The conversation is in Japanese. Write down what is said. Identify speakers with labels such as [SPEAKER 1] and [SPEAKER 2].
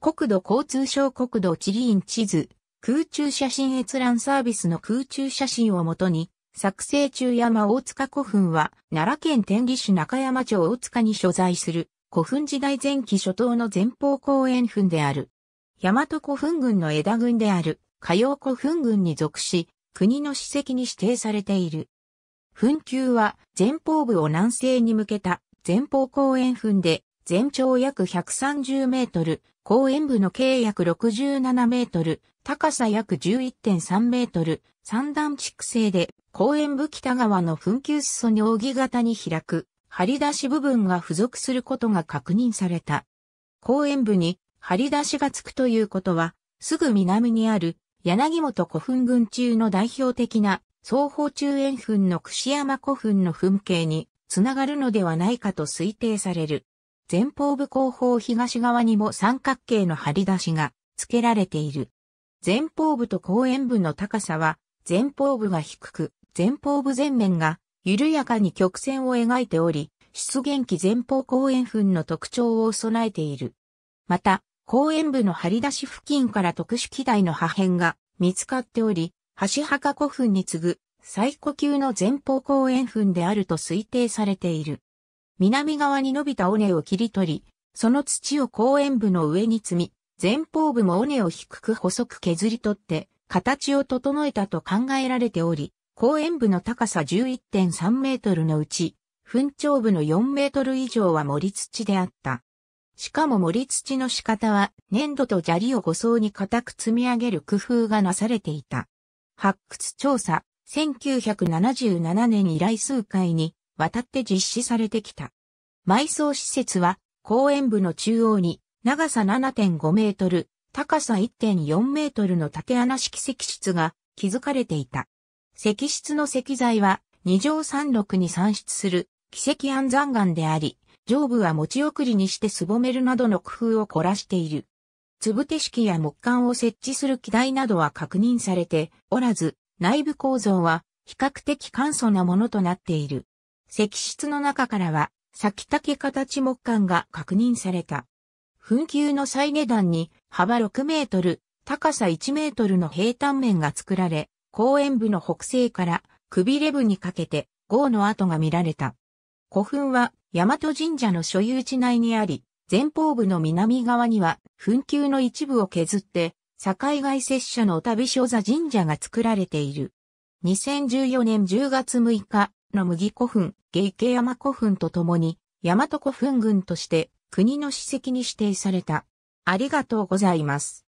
[SPEAKER 1] 国土交通省国土地理院地図、空中写真閲覧サービスの空中写真をもとに、作成中山大塚古墳は、奈良県天理市中山町大塚に所在する、古墳時代前期初頭の前方公園墳である。大和古墳群の枝群である、火曜古墳群に属し、国の史跡に指定されている。墳丘は、前方部を南西に向けた、前方公園墳で、全長約130メートル、公園部の計約67メートル、高さ約11.3メートル、三段築成で、公園部北側の紛糾裾に扇形に開く、張り出し部分が付属することが確認された。公園部に張り出しがつくということは、すぐ南にある柳本古墳群中の代表的な双方中円墳の串山古墳の墳形につながるのではないかと推定される。前方部後方東側にも三角形の張り出しが付けられている。前方部と後円部の高さは、前方部が低く、前方部前面が緩やかに曲線を描いており、出現期前方後円墳の特徴を備えている。また、後円部の張り出し付近から特殊機材の破片が見つかっており、橋墓古墳に次ぐ最古級の前方後円墳であると推定されている。南側に伸びた尾根を切り取り、その土を公園部の上に積み、前方部も尾根を低く細く削り取って、形を整えたと考えられており、公園部の高さ11.3メートルのうち、墳頂部の4メートル以上は森土であった。しかも森土の仕方は粘土と砂利を五層に固く積み上げる工夫がなされていた。発掘調査、1977年以来数回に渡って実施されてきた。埋葬施設は公園部の中央に長さ7.5メートル、高さ1.4メートルの縦穴式石室が築かれていた。石室の石材は二条三六に産出する奇跡安山岩であり、上部は持ち送りにしてすぼめるなどの工夫を凝らしている。つぶ式や木管を設置する機台などは確認されておらず、内部構造は比較的簡素なものとなっている。石室の中からは、先竹形木管が確認された。墳丘の再下段に幅6メートル、高さ1メートルの平坦面が作られ、公園部の北西からくびれ部にかけて豪の跡が見られた。古墳は大和神社の所有地内にあり、前方部の南側には墳丘の一部を削って、境外拙者の旅所座神社が作られている。2014年10月6日の麦古墳、下池山古墳とともに、大和古墳群として国の史跡に指定された。ありがとうございます。